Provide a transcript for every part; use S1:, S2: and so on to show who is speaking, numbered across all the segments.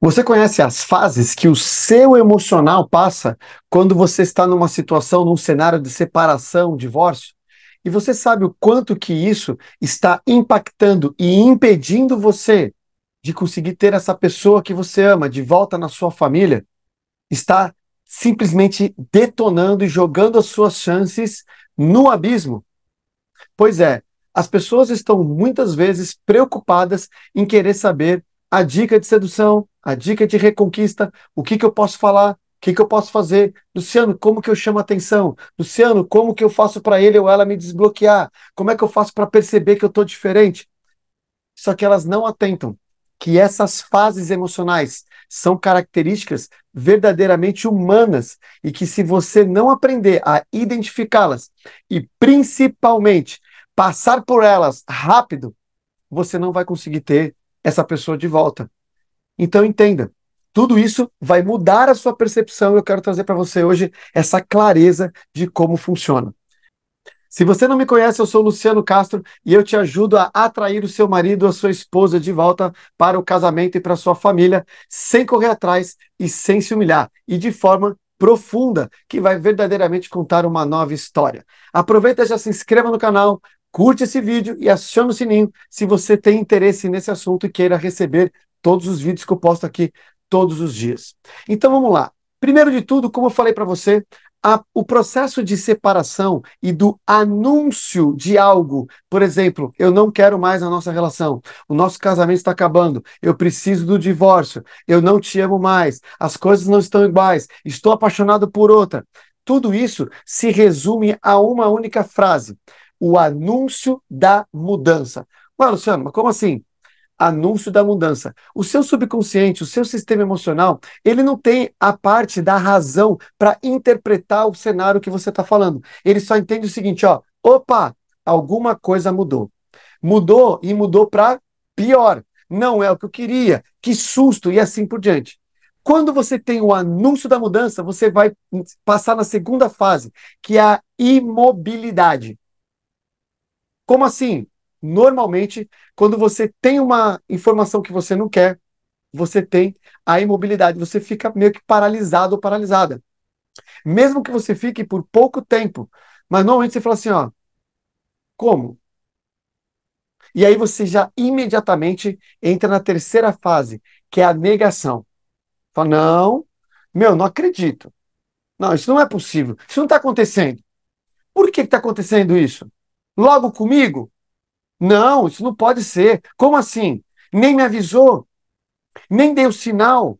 S1: Você conhece as fases que o seu emocional passa quando você está numa situação, num cenário de separação, divórcio? E você sabe o quanto que isso está impactando e impedindo você de conseguir ter essa pessoa que você ama de volta na sua família? Está simplesmente detonando e jogando as suas chances no abismo? Pois é, as pessoas estão muitas vezes preocupadas em querer saber a dica de sedução, a dica de reconquista, o que, que eu posso falar, o que, que eu posso fazer. Luciano, como que eu chamo a atenção? Luciano, como que eu faço para ele ou ela me desbloquear? Como é que eu faço para perceber que eu estou diferente? Só que elas não atentam que essas fases emocionais são características verdadeiramente humanas e que se você não aprender a identificá-las e principalmente passar por elas rápido, você não vai conseguir ter essa pessoa de volta. Então entenda, tudo isso vai mudar a sua percepção. Eu quero trazer para você hoje essa clareza de como funciona. Se você não me conhece, eu sou Luciano Castro e eu te ajudo a atrair o seu marido ou a sua esposa de volta para o casamento e para a sua família, sem correr atrás e sem se humilhar, e de forma profunda, que vai verdadeiramente contar uma nova história. Aproveita e já se inscreva no canal, curte esse vídeo e aciona o sininho se você tem interesse nesse assunto e queira receber todos os vídeos que eu posto aqui todos os dias. Então vamos lá. Primeiro de tudo, como eu falei para você, a, o processo de separação e do anúncio de algo, por exemplo, eu não quero mais a nossa relação, o nosso casamento está acabando, eu preciso do divórcio, eu não te amo mais, as coisas não estão iguais, estou apaixonado por outra. Tudo isso se resume a uma única frase: o anúncio da mudança. Ué, Luciano, mas como assim? Anúncio da mudança. O seu subconsciente, o seu sistema emocional, ele não tem a parte da razão para interpretar o cenário que você está falando. Ele só entende o seguinte: ó, opa, alguma coisa mudou. Mudou e mudou para pior. Não é o que eu queria. Que susto e assim por diante. Quando você tem o anúncio da mudança, você vai passar na segunda fase, que é a imobilidade. Como assim? Normalmente, quando você tem uma informação que você não quer, você tem a imobilidade, você fica meio que paralisado ou paralisada. Mesmo que você fique por pouco tempo, mas normalmente você fala assim, ó, como? E aí você já imediatamente entra na terceira fase, que é a negação. Fala, não, meu, não acredito. Não, isso não é possível. Isso não está acontecendo. Por que está acontecendo isso? logo comigo? Não, isso não pode ser. Como assim? Nem me avisou, nem deu sinal.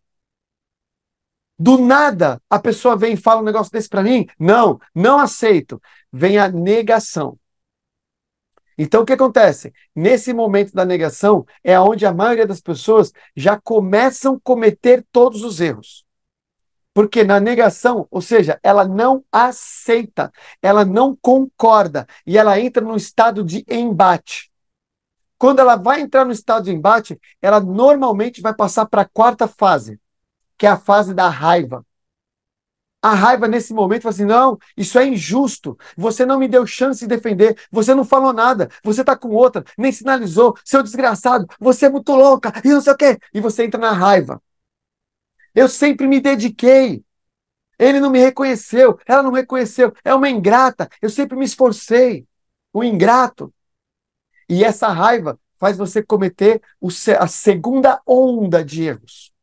S1: Do nada, a pessoa vem e fala um negócio desse para mim? Não, não aceito. Vem a negação. Então, o que acontece? Nesse momento da negação é onde a maioria das pessoas já começam a cometer todos os erros. Porque na negação, ou seja, ela não aceita, ela não concorda e ela entra num estado de embate. Quando ela vai entrar no estado de embate, ela normalmente vai passar para a quarta fase, que é a fase da raiva. A raiva nesse momento fala assim: não, isso é injusto. Você não me deu chance de defender. Você não falou nada. Você está com outra, nem sinalizou. Seu desgraçado, você é muito louca e não sei o quê. E você entra na raiva. Eu sempre me dediquei. Ele não me reconheceu, ela não reconheceu. É uma ingrata. Eu sempre me esforcei. O ingrato. E essa raiva faz você cometer a segunda onda de erros.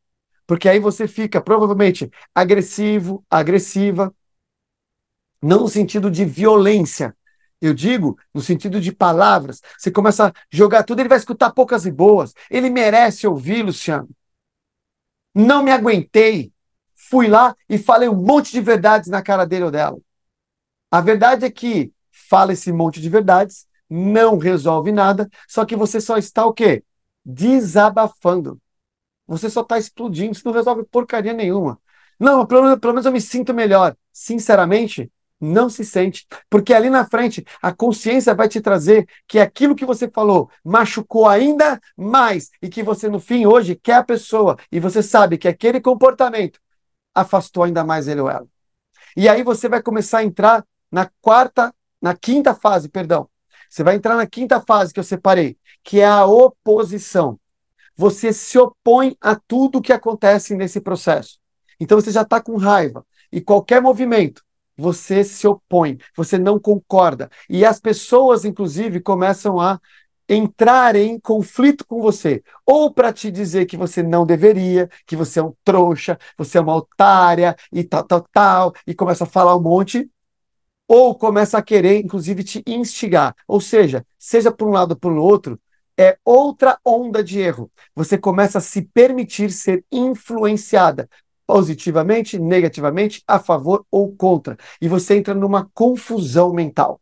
S1: Porque aí você fica provavelmente agressivo, agressiva, não no sentido de violência. Eu digo no sentido de palavras. Você começa a jogar tudo, ele vai escutar poucas e boas. Ele merece ouvir, Luciano. Não me aguentei. Fui lá e falei um monte de verdades na cara dele ou dela. A verdade é que fala esse monte de verdades, não resolve nada, só que você só está o quê? Desabafando. Você só está explodindo, isso não resolve porcaria nenhuma. Não, pelo, pelo menos eu me sinto melhor. Sinceramente, não se sente. Porque ali na frente, a consciência vai te trazer que aquilo que você falou machucou ainda mais e que você, no fim, hoje quer a pessoa e você sabe que aquele comportamento afastou ainda mais ele ou ela. E aí você vai começar a entrar na quarta, na quinta fase, perdão. Você vai entrar na quinta fase que eu separei, que é a oposição. Você se opõe a tudo que acontece nesse processo. Então você já está com raiva. E qualquer movimento você se opõe, você não concorda. E as pessoas, inclusive, começam a entrar em conflito com você, ou para te dizer que você não deveria, que você é um trouxa, você é uma otária e tal, tal, tal, e começa a falar um monte, ou começa a querer, inclusive, te instigar. Ou seja, seja por um lado ou por outro, é outra onda de erro. Você começa a se permitir ser influenciada positivamente, negativamente, a favor ou contra. E você entra numa confusão mental.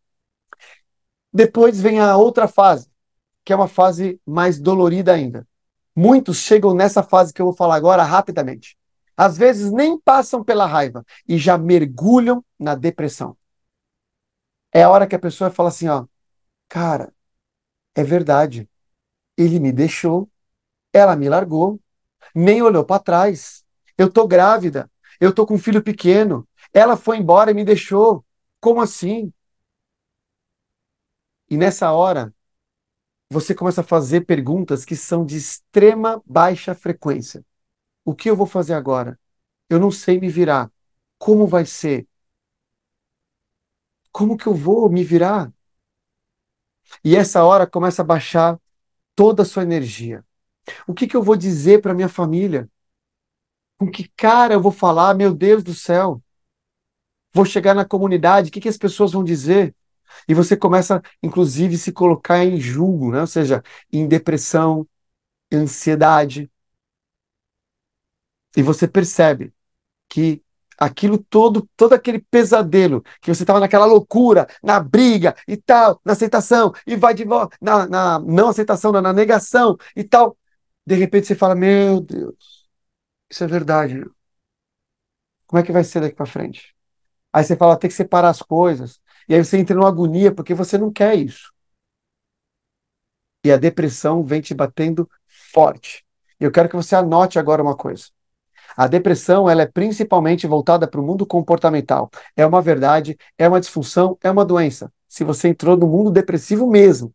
S1: Depois vem a outra fase, que é uma fase mais dolorida ainda. Muitos chegam nessa fase que eu vou falar agora rapidamente. Às vezes nem passam pela raiva e já mergulham na depressão. É a hora que a pessoa fala assim, ó, cara, é verdade. Ele me deixou, ela me largou, nem olhou para trás, eu tô grávida. Eu tô com um filho pequeno. Ela foi embora e me deixou. Como assim? E nessa hora, você começa a fazer perguntas que são de extrema baixa frequência. O que eu vou fazer agora? Eu não sei me virar. Como vai ser? Como que eu vou me virar? E essa hora começa a baixar toda a sua energia. O que, que eu vou dizer para minha família? com que cara eu vou falar, meu Deus do céu. Vou chegar na comunidade, o que, que as pessoas vão dizer? E você começa, inclusive, se colocar em julgo, né? ou seja, em depressão, ansiedade. E você percebe que aquilo todo, todo aquele pesadelo, que você estava naquela loucura, na briga e tal, na aceitação, e vai de volta, na, na não aceitação, na, na negação e tal. De repente você fala: Meu Deus, isso é verdade. Como é que vai ser daqui para frente? Aí você fala, tem que separar as coisas. E aí você entra numa agonia porque você não quer isso. E a depressão vem te batendo forte. E eu quero que você anote agora uma coisa. A depressão ela é principalmente voltada para o mundo comportamental. É uma verdade, é uma disfunção, é uma doença. Se você entrou no mundo depressivo mesmo,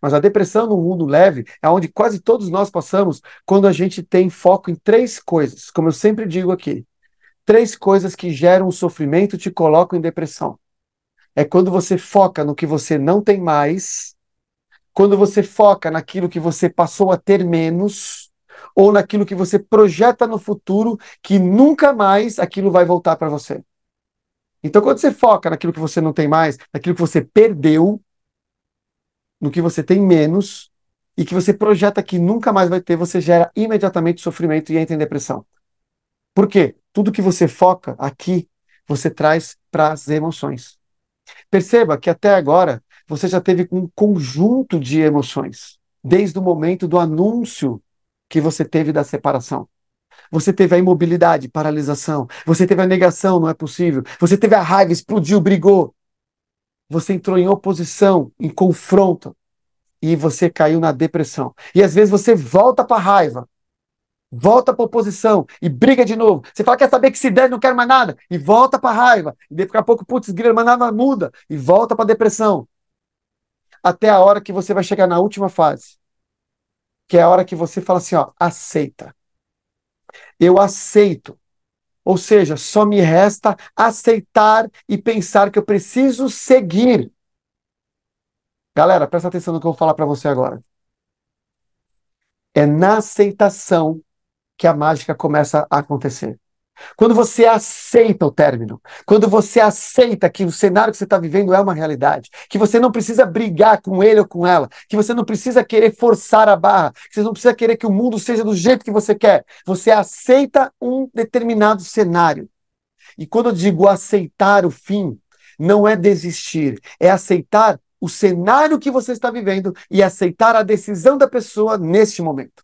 S1: mas a depressão no mundo leve é onde quase todos nós passamos quando a gente tem foco em três coisas, como eu sempre digo aqui. Três coisas que geram sofrimento e te colocam em depressão. É quando você foca no que você não tem mais, quando você foca naquilo que você passou a ter menos, ou naquilo que você projeta no futuro, que nunca mais aquilo vai voltar para você. Então, quando você foca naquilo que você não tem mais, naquilo que você perdeu, no que você tem menos e que você projeta que nunca mais vai ter, você gera imediatamente sofrimento e entra em depressão. Por quê? Tudo que você foca aqui, você traz para as emoções. Perceba que até agora você já teve um conjunto de emoções, desde o momento do anúncio que você teve da separação. Você teve a imobilidade, paralisação. Você teve a negação, não é possível. Você teve a raiva, explodiu, brigou você entrou em oposição, em confronto, e você caiu na depressão. E às vezes você volta para a raiva, volta para a oposição e briga de novo. Você fala, quer saber que se der, não quero mais nada, e volta para a raiva. E daqui a pouco, putz, grila, mas nada muda, e volta para a depressão. Até a hora que você vai chegar na última fase, que é a hora que você fala assim, ó, aceita. Eu aceito ou seja, só me resta aceitar e pensar que eu preciso seguir. Galera, presta atenção no que eu vou falar para você agora. É na aceitação que a mágica começa a acontecer. Quando você aceita o término, quando você aceita que o cenário que você está vivendo é uma realidade, que você não precisa brigar com ele ou com ela, que você não precisa querer forçar a barra, que você não precisa querer que o mundo seja do jeito que você quer, você aceita um determinado cenário. E quando eu digo aceitar o fim, não é desistir, é aceitar o cenário que você está vivendo e aceitar a decisão da pessoa neste momento.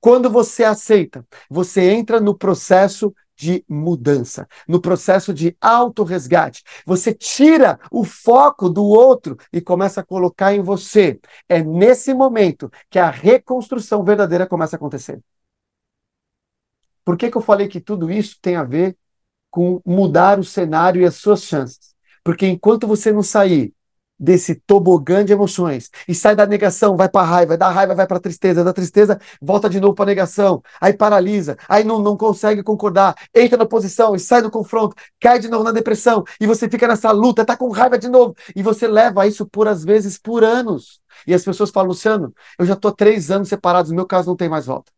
S1: Quando você aceita, você entra no processo de mudança, no processo de autorresgate. Você tira o foco do outro e começa a colocar em você. É nesse momento que a reconstrução verdadeira começa a acontecer. Por que, que eu falei que tudo isso tem a ver com mudar o cenário e as suas chances? Porque enquanto você não sair desse tobogã de emoções e sai da negação, vai para raiva, da raiva vai para tristeza, da tristeza volta de novo para negação, aí paralisa, aí não, não consegue concordar, entra na posição e sai do confronto, cai de novo na depressão e você fica nessa luta, tá com raiva de novo e você leva isso por às vezes por anos e as pessoas falam Luciano, eu já tô há três anos separado, no meu caso não tem mais volta.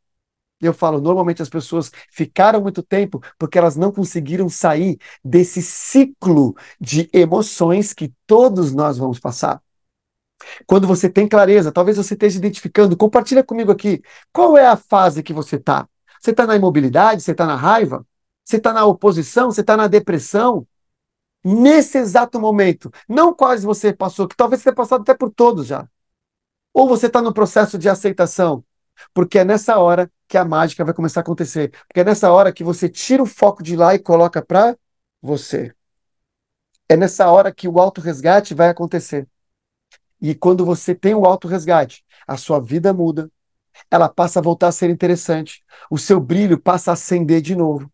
S1: Eu falo, normalmente as pessoas ficaram muito tempo porque elas não conseguiram sair desse ciclo de emoções que todos nós vamos passar. Quando você tem clareza, talvez você esteja identificando, compartilha comigo aqui, qual é a fase que você está? Você está na imobilidade? Você está na raiva? Você está na oposição? Você está na depressão? Nesse exato momento, não quase você passou, que talvez você tenha passado até por todos já. Ou você está no processo de aceitação, porque é nessa hora que a mágica vai começar a acontecer. Porque é nessa hora que você tira o foco de lá e coloca para você. É nessa hora que o auto-resgate vai acontecer. E quando você tem o auto-resgate, a sua vida muda, ela passa a voltar a ser interessante, o seu brilho passa a acender de novo.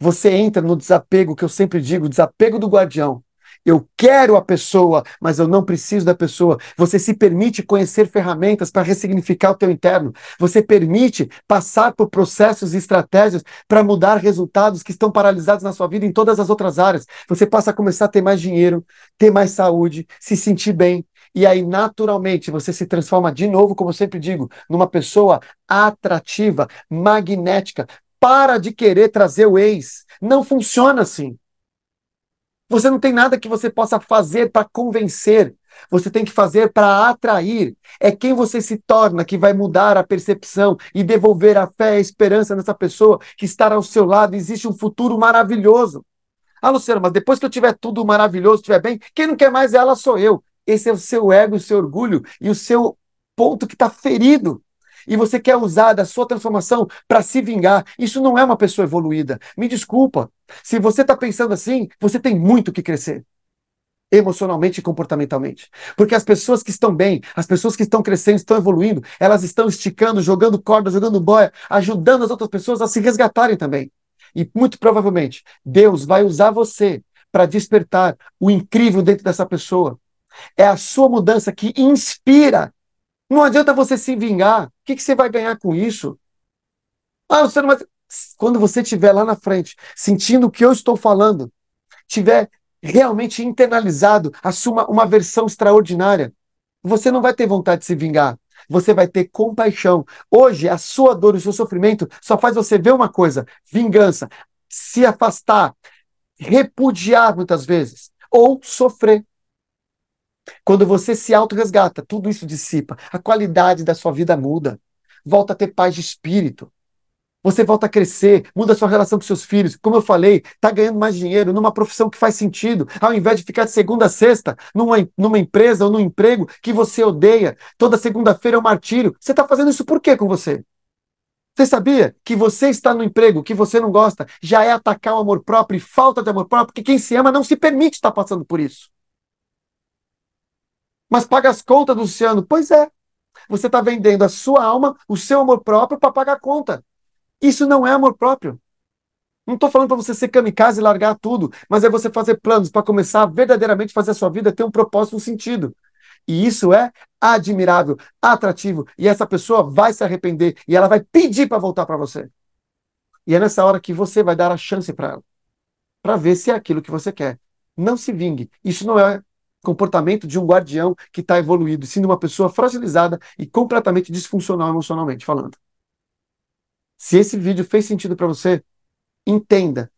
S1: Você entra no desapego que eu sempre digo, desapego do guardião eu quero a pessoa, mas eu não preciso da pessoa. Você se permite conhecer ferramentas para ressignificar o teu interno. Você permite passar por processos e estratégias para mudar resultados que estão paralisados na sua vida em todas as outras áreas. Você passa a começar a ter mais dinheiro, ter mais saúde, se sentir bem, e aí, naturalmente, você se transforma de novo, como eu sempre digo, numa pessoa atrativa, magnética. Para de querer trazer o ex. Não funciona assim. Você não tem nada que você possa fazer para convencer. Você tem que fazer para atrair. É quem você se torna que vai mudar a percepção e devolver a fé e a esperança nessa pessoa que está ao seu lado. Existe um futuro maravilhoso. Ah, Luciano, mas depois que eu tiver tudo maravilhoso, estiver bem, quem não quer mais ela sou eu. Esse é o seu ego, o seu orgulho e o seu ponto que está ferido e você quer usar da sua transformação para se vingar. Isso não é uma pessoa evoluída. Me desculpa. Se você está pensando assim, você tem muito que crescer emocionalmente e comportamentalmente. Porque as pessoas que estão bem, as pessoas que estão crescendo, estão evoluindo, elas estão esticando, jogando corda, jogando boia, ajudando as outras pessoas a se resgatarem também. E muito provavelmente, Deus vai usar você para despertar o incrível dentro dessa pessoa. É a sua mudança que inspira não adianta você se vingar. O que, que você vai ganhar com isso? Ah, você não vai... Quando você estiver lá na frente, sentindo o que eu estou falando, tiver realmente internalizado, assuma uma versão extraordinária, você não vai ter vontade de se vingar. Você vai ter compaixão. Hoje, a sua dor, o seu sofrimento só faz você ver uma coisa: vingança, se afastar, repudiar muitas vezes, ou sofrer. Quando você se auto-resgata, tudo isso dissipa. A qualidade da sua vida muda. Volta a ter paz de espírito. Você volta a crescer, muda a sua relação com seus filhos. Como eu falei, está ganhando mais dinheiro numa profissão que faz sentido, ao invés de ficar de segunda a sexta numa, numa empresa ou num emprego que você odeia. Toda segunda-feira é um martírio. Você está fazendo isso por quê com você? Você sabia que você está no emprego que você não gosta já é atacar o amor próprio e falta de amor próprio, porque quem se ama não se permite estar tá passando por isso mas paga as contas do Luciano. Pois é, você está vendendo a sua alma, o seu amor próprio para pagar a conta. Isso não é amor próprio. Não estou falando para você ser kamikaze e largar tudo, mas é você fazer planos para começar a verdadeiramente fazer a sua vida ter um propósito, um sentido. E isso é admirável, atrativo, e essa pessoa vai se arrepender e ela vai pedir para voltar para você. E é nessa hora que você vai dar a chance para ela, para ver se é aquilo que você quer. Não se vingue. Isso não é comportamento de um guardião que está evoluído, sendo uma pessoa fragilizada e completamente disfuncional emocionalmente falando. Se esse vídeo fez sentido para você, entenda,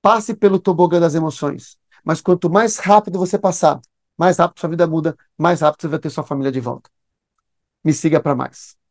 S1: passe pelo tobogã das emoções. Mas quanto mais rápido você passar, mais rápido sua vida muda, mais rápido você vai ter sua família de volta. Me siga para mais.